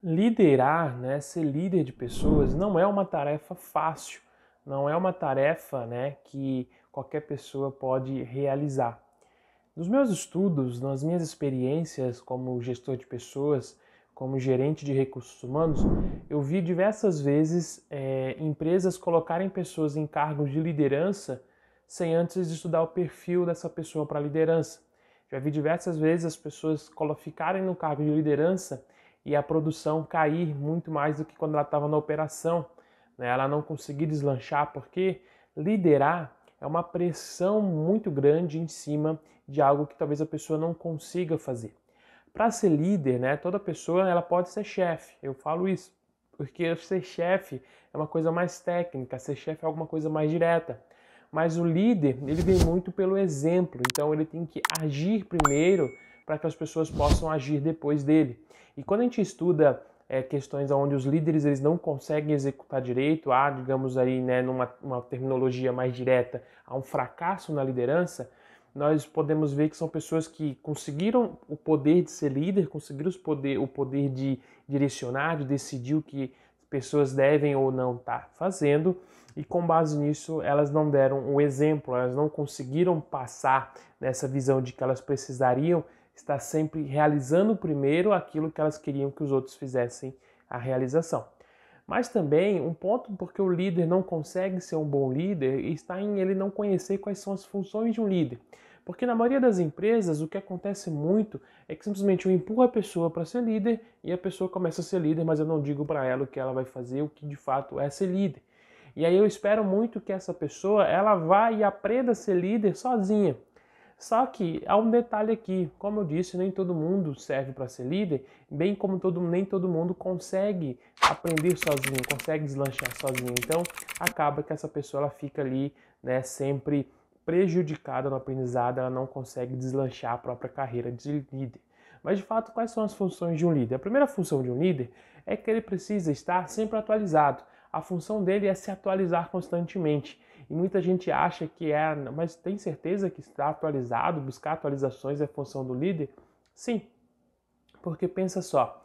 Liderar, né, ser líder de pessoas não é uma tarefa fácil, não é uma tarefa né, que qualquer pessoa pode realizar. Nos meus estudos, nas minhas experiências como gestor de pessoas, como gerente de recursos humanos, eu vi diversas vezes é, empresas colocarem pessoas em cargos de liderança sem antes estudar o perfil dessa pessoa para liderança. Já vi diversas vezes as pessoas ficarem no cargo de liderança e a produção cair muito mais do que quando ela estava na operação. Né? Ela não conseguir deslanchar, porque liderar é uma pressão muito grande em cima de algo que talvez a pessoa não consiga fazer. Para ser líder, né, toda pessoa ela pode ser chefe, eu falo isso, porque ser chefe é uma coisa mais técnica, ser chefe é alguma coisa mais direta. Mas o líder, ele vem muito pelo exemplo, então ele tem que agir primeiro para que as pessoas possam agir depois dele. E quando a gente estuda é, questões onde os líderes eles não conseguem executar direito, há, digamos aí, né, numa terminologia mais direta, há um fracasso na liderança, nós podemos ver que são pessoas que conseguiram o poder de ser líder, conseguiram poder, o poder de direcionar, de decidir o que pessoas devem ou não estar tá fazendo, e com base nisso elas não deram um exemplo, elas não conseguiram passar nessa visão de que elas precisariam está sempre realizando primeiro aquilo que elas queriam que os outros fizessem a realização. Mas também um ponto porque o líder não consegue ser um bom líder está em ele não conhecer quais são as funções de um líder. Porque na maioria das empresas o que acontece muito é que simplesmente eu empurro a pessoa para ser líder e a pessoa começa a ser líder, mas eu não digo para ela o que ela vai fazer, o que de fato é ser líder. E aí eu espero muito que essa pessoa ela vá e aprenda a ser líder sozinha. Só que há um detalhe aqui, como eu disse, nem todo mundo serve para ser líder, bem como todo, nem todo mundo consegue aprender sozinho, consegue deslanchar sozinho. Então, acaba que essa pessoa ela fica ali, né, sempre prejudicada no aprendizado, ela não consegue deslanchar a própria carreira de líder. Mas de fato, quais são as funções de um líder? A primeira função de um líder é que ele precisa estar sempre atualizado. A função dele é se atualizar constantemente. E muita gente acha que é, mas tem certeza que está atualizado, buscar atualizações é função do líder? Sim, porque pensa só,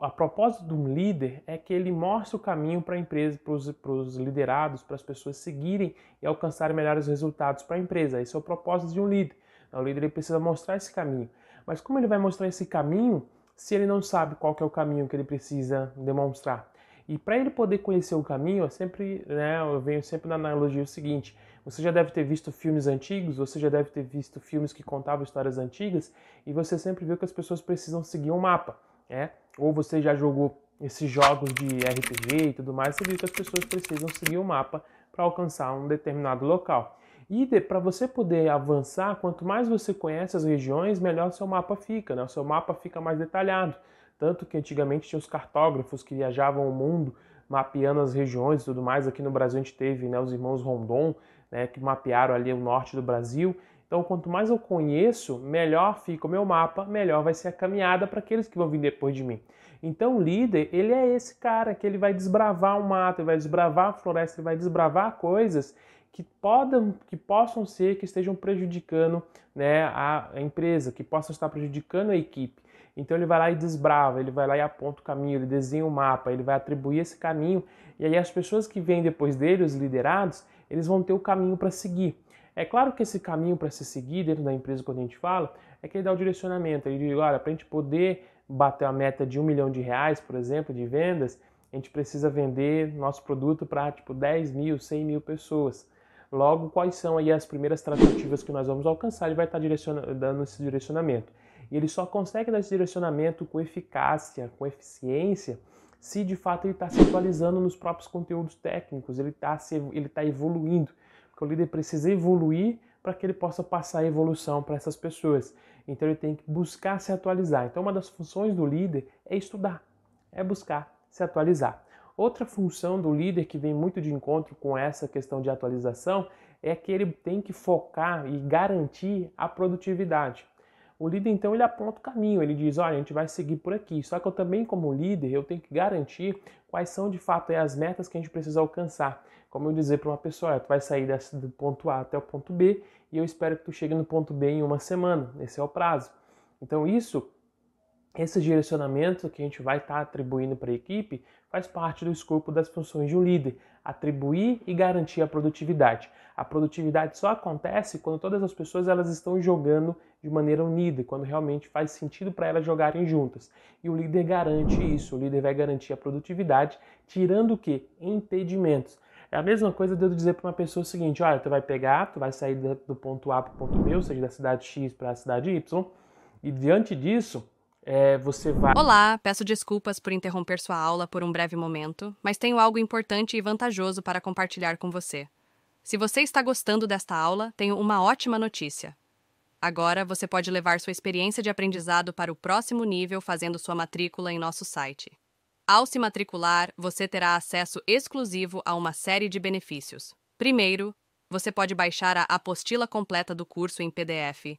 a propósito de um líder é que ele mostra o caminho para a empresa, para os liderados, para as pessoas seguirem e alcançarem melhores resultados para a empresa. Esse é o propósito de um líder. Então, o líder ele precisa mostrar esse caminho. Mas como ele vai mostrar esse caminho se ele não sabe qual é o caminho que ele precisa demonstrar? E para ele poder conhecer o caminho, é sempre, né, eu venho sempre na analogia o seguinte: você já deve ter visto filmes antigos, você já deve ter visto filmes que contavam histórias antigas, e você sempre viu que as pessoas precisam seguir um mapa, né? Ou você já jogou esses jogos de RPG e tudo mais, você viu que as pessoas precisam seguir o um mapa para alcançar um determinado local. E para você poder avançar, quanto mais você conhece as regiões, melhor seu mapa fica, né? O seu mapa fica mais detalhado. Tanto que antigamente tinha os cartógrafos que viajavam o mundo mapeando as regiões e tudo mais. Aqui no Brasil a gente teve né, os irmãos Rondon, né, que mapearam ali o norte do Brasil. Então, quanto mais eu conheço, melhor fica o meu mapa, melhor vai ser a caminhada para aqueles que vão vir depois de mim. Então, o líder, ele é esse cara que ele vai desbravar o mato, ele vai desbravar a floresta, ele vai desbravar coisas que, podem, que possam ser que estejam prejudicando né, a, a empresa, que possam estar prejudicando a equipe. Então ele vai lá e desbrava, ele vai lá e aponta o caminho, ele desenha o um mapa, ele vai atribuir esse caminho, e aí as pessoas que vêm depois dele, os liderados, eles vão ter o caminho para seguir. É claro que esse caminho para se seguir dentro da empresa, quando a gente fala, é que ele dá o direcionamento. Ele diz: olha, para a gente poder bater a meta de um milhão de reais, por exemplo, de vendas, a gente precisa vender nosso produto para tipo 10 mil, 100 mil pessoas. Logo, quais são aí as primeiras tratativas que nós vamos alcançar? Ele vai tá estar dando esse direcionamento. E ele só consegue dar esse direcionamento com eficácia, com eficiência, se de fato ele está se atualizando nos próprios conteúdos técnicos, ele está ele tá evoluindo. Porque o líder precisa evoluir para que ele possa passar a evolução para essas pessoas. Então ele tem que buscar se atualizar. Então uma das funções do líder é estudar, é buscar se atualizar. Outra função do líder que vem muito de encontro com essa questão de atualização é que ele tem que focar e garantir a produtividade. O líder então ele aponta o caminho, ele diz: olha, a gente vai seguir por aqui. Só que eu também, como líder, eu tenho que garantir quais são de fato é as metas que a gente precisa alcançar. Como eu dizer para uma pessoa, tu vai sair desse, do ponto A até o ponto B e eu espero que tu chegue no ponto B em uma semana. Esse é o prazo. Então isso, esse direcionamento que a gente vai estar tá atribuindo para a equipe faz parte do escopo das funções de um líder, atribuir e garantir a produtividade. A produtividade só acontece quando todas as pessoas elas estão jogando de maneira unida, quando realmente faz sentido para elas jogarem juntas. E o líder garante isso, o líder vai garantir a produtividade, tirando o que? Impedimentos. É a mesma coisa de eu dizer para uma pessoa o seguinte, olha, tu vai pegar, tu vai sair do ponto A para o ponto B, ou seja, da cidade X para a cidade Y, e diante disso, é, você vai. Olá, peço desculpas por interromper sua aula por um breve momento, mas tenho algo importante e vantajoso para compartilhar com você. Se você está gostando desta aula, tenho uma ótima notícia. Agora você pode levar sua experiência de aprendizado para o próximo nível fazendo sua matrícula em nosso site. Ao se matricular, você terá acesso exclusivo a uma série de benefícios. Primeiro, você pode baixar a apostila completa do curso em PDF,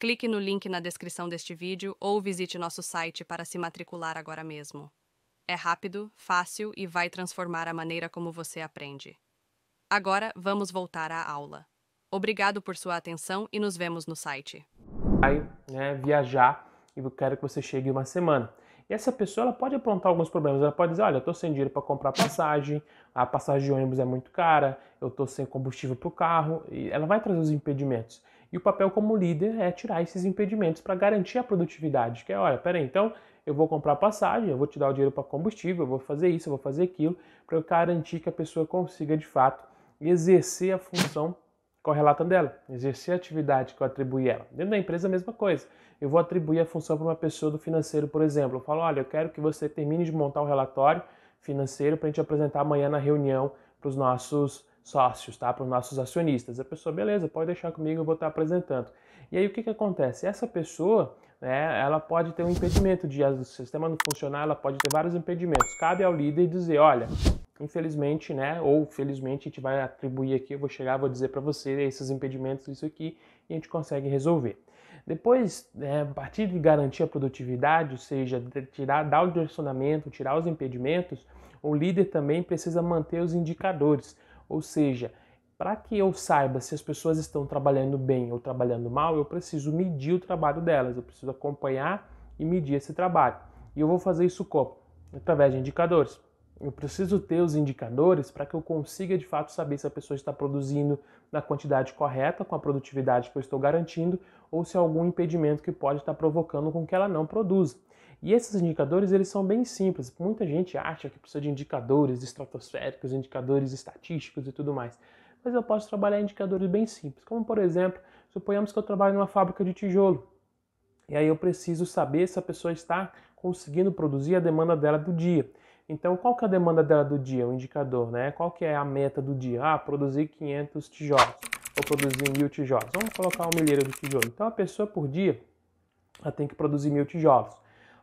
Clique no link na descrição deste vídeo ou visite nosso site para se matricular agora mesmo. É rápido, fácil e vai transformar a maneira como você aprende. Agora, vamos voltar à aula. Obrigado por sua atenção e nos vemos no site. Vai né, viajar e eu quero que você chegue uma semana. E essa pessoa ela pode apontar alguns problemas. Ela pode dizer: Olha, eu estou sem dinheiro para comprar passagem, a passagem de ônibus é muito cara, eu estou sem combustível para o carro. E ela vai trazer os impedimentos. E o papel como líder é tirar esses impedimentos para garantir a produtividade, que é, olha, peraí, então eu vou comprar passagem, eu vou te dar o dinheiro para combustível, eu vou fazer isso, eu vou fazer aquilo, para eu garantir que a pessoa consiga de fato exercer a função correlata dela, exercer a atividade que eu atribuí ela. Dentro da empresa, a mesma coisa. Eu vou atribuir a função para uma pessoa do financeiro, por exemplo. Eu falo, olha, eu quero que você termine de montar o um relatório financeiro para a gente apresentar amanhã na reunião para os nossos sócios, tá? Para os nossos acionistas. A pessoa, beleza, pode deixar comigo, eu vou estar apresentando. E aí o que, que acontece? Essa pessoa, né, ela pode ter um impedimento de o sistema não funcionar, ela pode ter vários impedimentos. Cabe ao líder dizer, olha, infelizmente, né, ou felizmente a gente vai atribuir aqui, eu vou chegar, vou dizer para você esses impedimentos, isso aqui, e a gente consegue resolver. Depois, né, a partir de garantir a produtividade, ou seja, tirar, dar o direcionamento, tirar os impedimentos, o líder também precisa manter os indicadores. Ou seja, para que eu saiba se as pessoas estão trabalhando bem ou trabalhando mal, eu preciso medir o trabalho delas, eu preciso acompanhar e medir esse trabalho. E eu vou fazer isso como? Através de indicadores. Eu preciso ter os indicadores para que eu consiga de fato saber se a pessoa está produzindo na quantidade correta, com a produtividade que eu estou garantindo, ou se há algum impedimento que pode estar provocando com que ela não produza. E esses indicadores eles são bem simples. Muita gente acha que precisa de indicadores estratosféricos, indicadores estatísticos e tudo mais. Mas eu posso trabalhar indicadores bem simples, como por exemplo, suponhamos que eu trabalho numa fábrica de tijolo. E aí eu preciso saber se a pessoa está conseguindo produzir a demanda dela do dia. Então, qual que é a demanda dela do dia, o indicador, né? Qual que é a meta do dia? Ah, produzir 500 tijolos, ou produzir mil tijolos. Vamos colocar uma milheiro de tijolo. Então, a pessoa por dia, ela tem que produzir mil tijolos.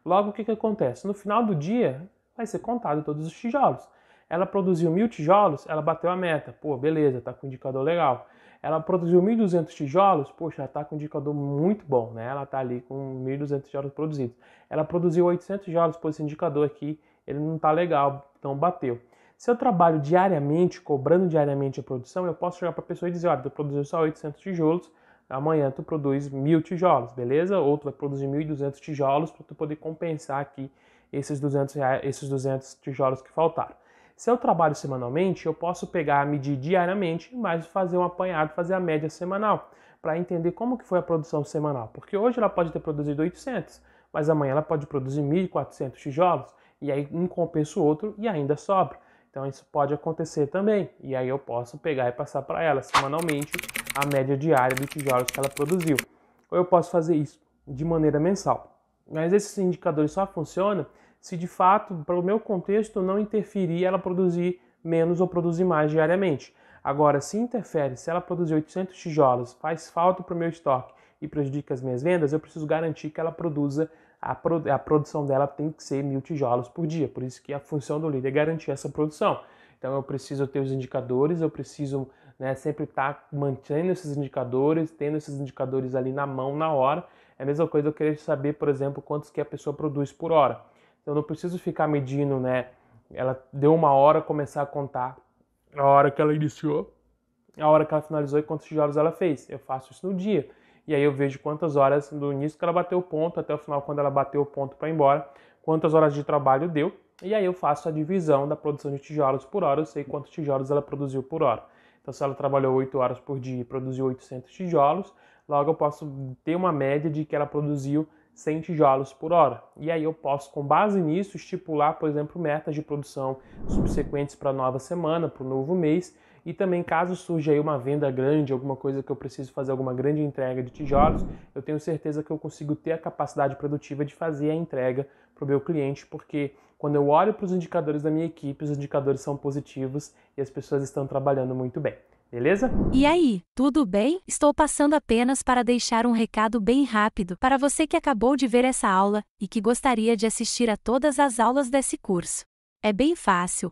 Logo, o que, que acontece? No final do dia, vai ser contado todos os tijolos. Ela produziu mil tijolos, ela bateu a meta. Pô, beleza, tá com indicador legal. Ela produziu 1.200 tijolos, poxa, ela tá com indicador muito bom, né? Ela tá ali com 1.200 tijolos produzidos. Ela produziu 800 tijolos, pô, esse indicador aqui, ele não tá legal, então bateu. Se eu trabalho diariamente, cobrando diariamente a produção, eu posso chegar para a pessoa e dizer, olha, eu produziu só 800 tijolos, amanhã tu produz mil tijolos, beleza? Ou tu vai produzir 1.200 tijolos para tu poder compensar aqui esses 200, reais, esses 200 tijolos que faltaram. Se eu trabalho semanalmente, eu posso pegar, medir diariamente, mas fazer um apanhado, fazer a média semanal, para entender como que foi a produção semanal. Porque hoje ela pode ter produzido 800, mas amanhã ela pode produzir 1.400 tijolos, e aí um compensa o outro e ainda sobra. Então isso pode acontecer também. E aí eu posso pegar e passar para ela semanalmente a média diária de tijolos que ela produziu. Ou eu posso fazer isso de maneira mensal. Mas esses indicadores só funcionam se de fato, para o meu contexto, não interferir ela produzir menos ou produzir mais diariamente. Agora, se interfere, se ela produzir 800 tijolos, faz falta para o meu estoque e prejudica as minhas vendas, eu preciso garantir que ela produza a, pro, a produção dela tem que ser mil tijolos por dia. Por isso que a função do líder é garantir essa produção. Então eu preciso ter os indicadores, eu preciso né, sempre estar tá mantendo esses indicadores, tendo esses indicadores ali na mão na hora. É a mesma coisa eu querer saber, por exemplo, quantos que a pessoa produz por hora. Então eu não preciso ficar medindo, né? Ela deu uma hora começar a contar a hora que ela iniciou, a hora que ela finalizou e quantos tijolos ela fez. Eu faço isso no dia e aí eu vejo quantas horas do início que ela bateu o ponto até o final quando ela bateu o ponto para ir embora, quantas horas de trabalho deu, e aí eu faço a divisão da produção de tijolos por hora, eu sei quantos tijolos ela produziu por hora. Então se ela trabalhou 8 horas por dia e produziu 800 tijolos, logo eu posso ter uma média de que ela produziu 100 tijolos por hora. E aí eu posso, com base nisso, estipular, por exemplo, metas de produção subsequentes para a nova semana, para o novo mês, e também, caso surja aí uma venda grande, alguma coisa que eu preciso fazer, alguma grande entrega de tijolos, eu tenho certeza que eu consigo ter a capacidade produtiva de fazer a entrega para o meu cliente, porque quando eu olho para os indicadores da minha equipe, os indicadores são positivos e as pessoas estão trabalhando muito bem. Beleza? E aí, tudo bem? Estou passando apenas para deixar um recado bem rápido para você que acabou de ver essa aula e que gostaria de assistir a todas as aulas desse curso. É bem fácil,